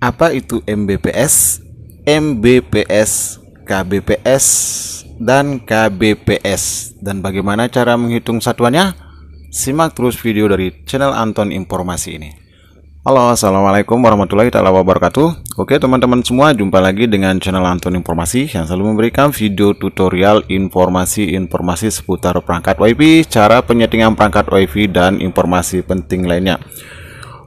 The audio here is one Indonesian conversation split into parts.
Apa itu MBPS, MBPS, KBPS, dan KBPS? Dan bagaimana cara menghitung satuannya? Simak terus video dari channel Anton Informasi ini. Halo, Assalamualaikum warahmatullahi taala wabarakatuh Oke teman-teman semua, jumpa lagi dengan channel Anton Informasi Yang selalu memberikan video tutorial informasi-informasi seputar perangkat WiFi Cara penyetingan perangkat WiFi dan informasi penting lainnya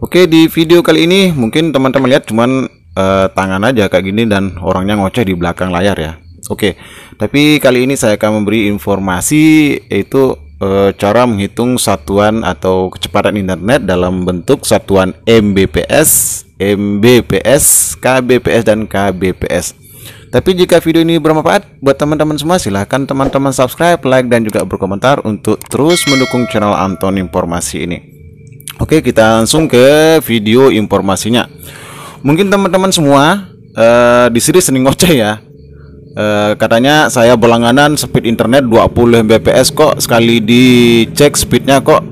Oke di video kali ini mungkin teman-teman lihat cuman uh, tangan aja kayak gini dan orangnya ngoceh di belakang layar ya Oke tapi kali ini saya akan memberi informasi yaitu uh, cara menghitung satuan atau kecepatan internet dalam bentuk satuan MBPS, MBPS, KBPS dan KBPS tapi jika video ini bermanfaat buat teman-teman semua, silahkan teman-teman subscribe, like, dan juga berkomentar untuk terus mendukung channel Anton Informasi ini. Oke, kita langsung ke video informasinya. Mungkin teman-teman semua uh, di sini sering ngoceh ya. Uh, katanya saya berlangganan speed internet 20 Mbps kok sekali dicek speednya kok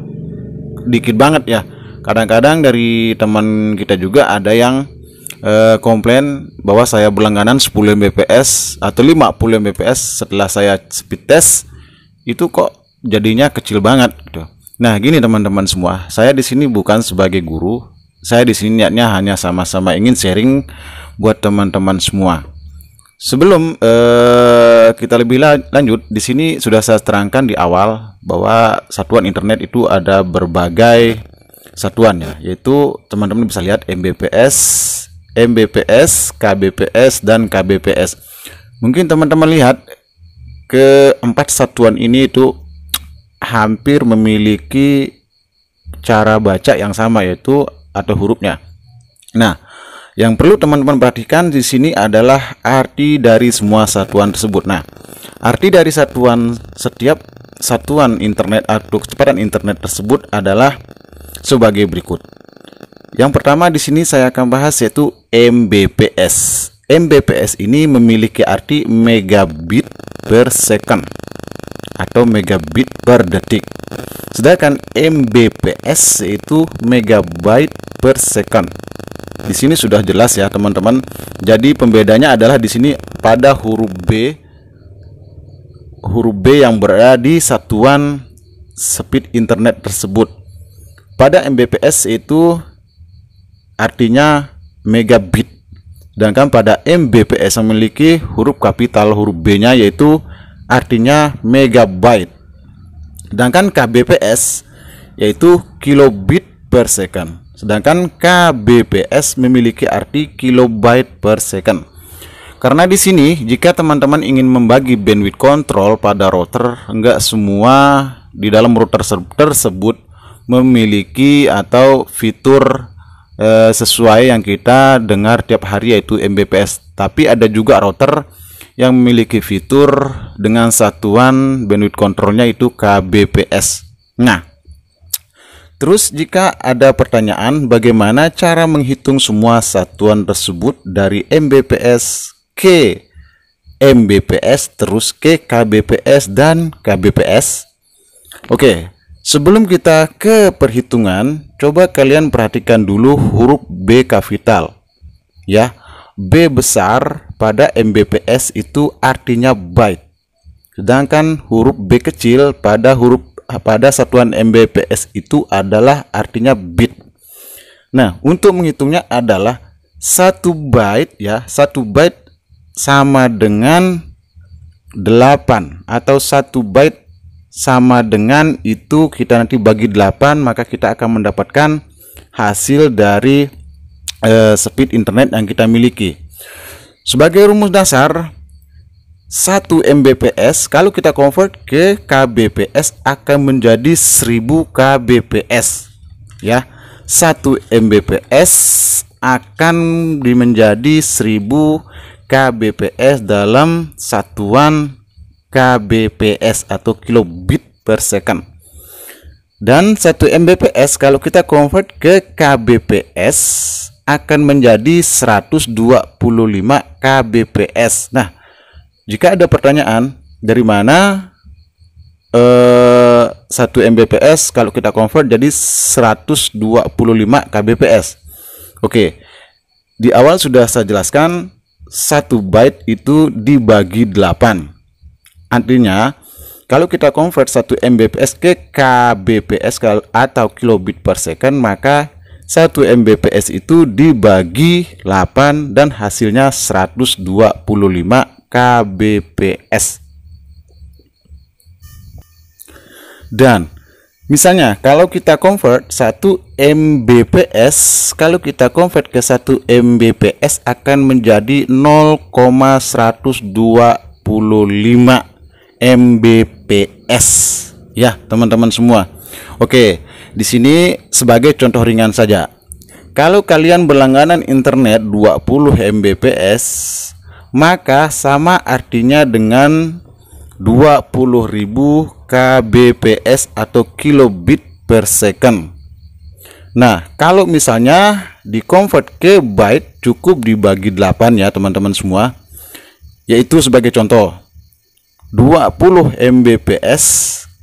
dikit banget ya. Kadang-kadang dari teman kita juga ada yang uh, komplain bahwa saya berlangganan 10 Mbps atau 50 Mbps setelah saya speed test itu kok jadinya kecil banget gitu. Nah, gini teman-teman semua, saya di sini bukan sebagai guru. Saya di sini niatnya hanya sama-sama ingin sharing buat teman-teman semua. Sebelum eh, kita lebih lanjut, di sini sudah saya terangkan di awal bahwa satuan internet itu ada berbagai satuan ya yaitu teman-teman bisa lihat MBPS, MBPS, KBPS, dan KBPS. Mungkin teman-teman lihat keempat satuan ini itu hampir memiliki cara baca yang sama yaitu atau hurufnya. Nah, yang perlu teman-teman perhatikan di sini adalah arti dari semua satuan tersebut. Nah, arti dari satuan setiap satuan internet atau kecepatan internet tersebut adalah sebagai berikut. Yang pertama di sini saya akan bahas yaitu Mbps. Mbps ini memiliki arti megabit per second atau megabit per detik. Sedangkan Mbps itu megabyte per second. Di sini sudah jelas ya teman-teman. Jadi pembedanya adalah di sini pada huruf B huruf B yang berada di satuan speed internet tersebut. Pada Mbps itu artinya megabit. Sedangkan pada Mbps memiliki huruf kapital huruf B-nya yaitu artinya megabyte. Sedangkan kbps yaitu kilobit per second. Sedangkan kbps memiliki arti kilobyte per second. Karena di sini jika teman-teman ingin membagi bandwidth control pada router, enggak semua di dalam router tersebut memiliki atau fitur e, sesuai yang kita dengar tiap hari yaitu Mbps. Tapi ada juga router yang memiliki fitur dengan satuan bandwidth kontrolnya itu kbps. Nah, Terus jika ada pertanyaan bagaimana cara menghitung semua satuan tersebut dari Mbps ke Mbps terus ke KBPS dan KBPS? Oke, sebelum kita ke perhitungan, coba kalian perhatikan dulu huruf B kapital, Ya, B besar pada MBPS itu artinya byte. Sedangkan huruf B kecil pada huruf pada satuan MBPS itu adalah artinya bit. Nah, untuk menghitungnya adalah satu byte ya, satu byte sama dengan 8 atau satu byte sama dengan itu kita nanti bagi 8 maka kita akan mendapatkan hasil dari eh, speed internet yang kita miliki sebagai rumus dasar, 1 Mbps kalau kita convert ke kbps akan menjadi 1000 kbps ya 1 Mbps akan menjadi 1000 kbps dalam satuan kbps atau kilobit per second dan 1 Mbps kalau kita convert ke kbps akan menjadi 125 kbps. Nah, jika ada pertanyaan dari mana eh 1 Mbps kalau kita convert jadi 125 kbps. Oke. Di awal sudah saya jelaskan 1 byte itu dibagi 8. Artinya, kalau kita convert 1 Mbps ke kbps atau kilobit per second, maka 1 Mbps itu dibagi 8 dan hasilnya 125 kbps. Dan misalnya kalau kita convert 1 Mbps, kalau kita convert ke 1 Mbps akan menjadi 0,125 Mbps. Ya, teman-teman semua. Oke. Di sini sebagai contoh ringan saja. Kalau kalian berlangganan internet 20 Mbps, maka sama artinya dengan 20.000 kbps atau kilobit per second. Nah, kalau misalnya di convert ke byte cukup dibagi 8 ya teman-teman semua. Yaitu sebagai contoh 20 Mbps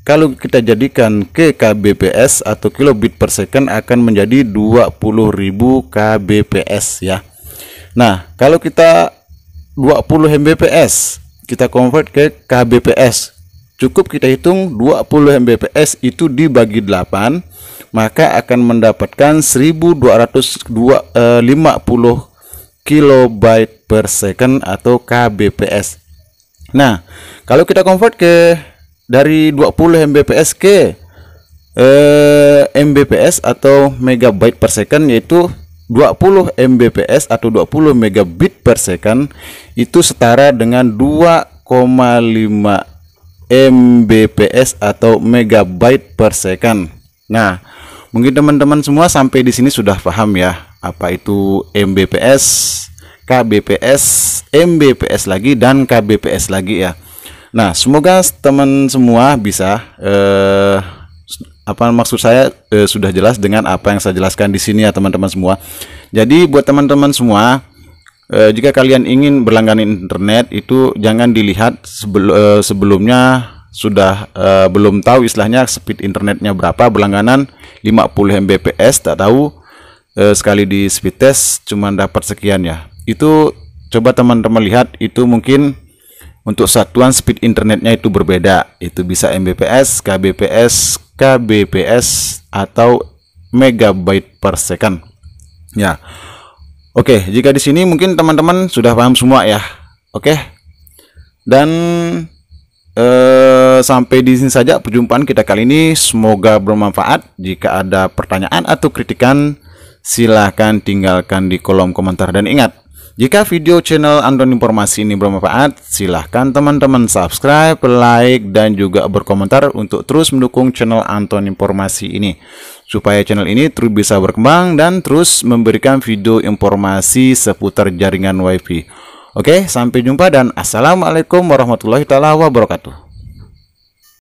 kalau kita jadikan ke kbps atau kilobit per second akan menjadi 20.000 kbps ya. Nah, kalau kita 20 Mbps, kita convert ke kbps. Cukup kita hitung 20 Mbps itu dibagi 8, maka akan mendapatkan 1250 eh, kilobyte per second atau kbps. Nah, kalau kita convert ke dari 20 Mbps ke eh, Mbps atau megabyte per second yaitu 20 Mbps atau 20 megabit per second itu setara dengan 2,5 Mbps atau megabyte per second. Nah, mungkin teman-teman semua sampai di sini sudah paham ya apa itu Mbps, KBPS, Mbps lagi dan KBPS lagi ya. Nah, semoga teman semua bisa eh, apa maksud saya eh, sudah jelas dengan apa yang saya jelaskan di sini ya teman-teman semua. Jadi buat teman-teman semua eh, jika kalian ingin berlangganan internet itu jangan dilihat sebel, eh, sebelumnya sudah eh, belum tahu istilahnya speed internetnya berapa berlangganan 50 Mbps tak tahu eh, sekali di speed test cuman dapat sekian ya. Itu coba teman-teman lihat itu mungkin untuk satuan speed internetnya itu berbeda, itu bisa Mbps, Kbps, Kbps atau megabyte per second. Ya. Oke, jika di sini mungkin teman-teman sudah paham semua ya. Oke. Dan eh, sampai di sini saja perjumpaan kita kali ini. Semoga bermanfaat. Jika ada pertanyaan atau kritikan, silahkan tinggalkan di kolom komentar dan ingat jika video channel Anton Informasi ini bermanfaat, silahkan teman-teman subscribe, like, dan juga berkomentar untuk terus mendukung channel Anton Informasi ini. Supaya channel ini terus bisa berkembang dan terus memberikan video informasi seputar jaringan wifi. Oke, sampai jumpa dan Assalamualaikum warahmatullahi wabarakatuh.